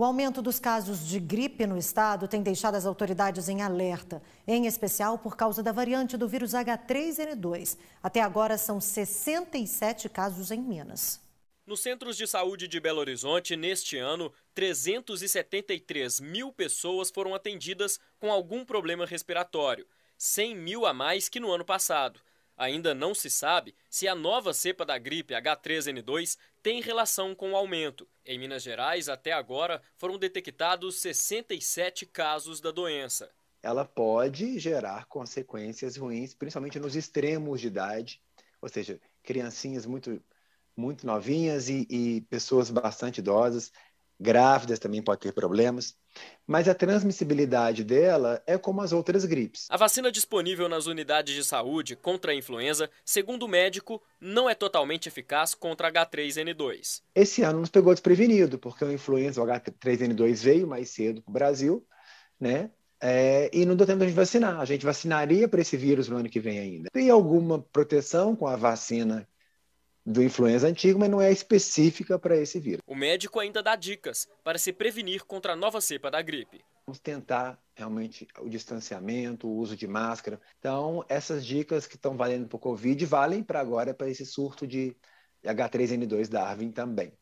O aumento dos casos de gripe no estado tem deixado as autoridades em alerta, em especial por causa da variante do vírus H3N2. Até agora são 67 casos em Minas. Nos centros de saúde de Belo Horizonte, neste ano, 373 mil pessoas foram atendidas com algum problema respiratório, 100 mil a mais que no ano passado. Ainda não se sabe se a nova cepa da gripe H3N2 tem relação com o aumento. Em Minas Gerais, até agora, foram detectados 67 casos da doença. Ela pode gerar consequências ruins, principalmente nos extremos de idade, ou seja, criancinhas muito, muito novinhas e, e pessoas bastante idosas. Grávidas também pode ter problemas, mas a transmissibilidade dela é como as outras gripes. A vacina disponível nas unidades de saúde contra a influenza, segundo o médico, não é totalmente eficaz contra H3N2. Esse ano nos pegou desprevenido, porque a influenza, o H3N2 veio mais cedo para o Brasil, né? É, e não deu tempo de a gente vacinar. A gente vacinaria para esse vírus no ano que vem ainda. Tem alguma proteção com a vacina do influenza antigo, mas não é específica para esse vírus. O médico ainda dá dicas para se prevenir contra a nova cepa da gripe. Vamos tentar realmente o distanciamento, o uso de máscara. Então, essas dicas que estão valendo para o Covid valem para agora, para esse surto de H3N2 Darwin também.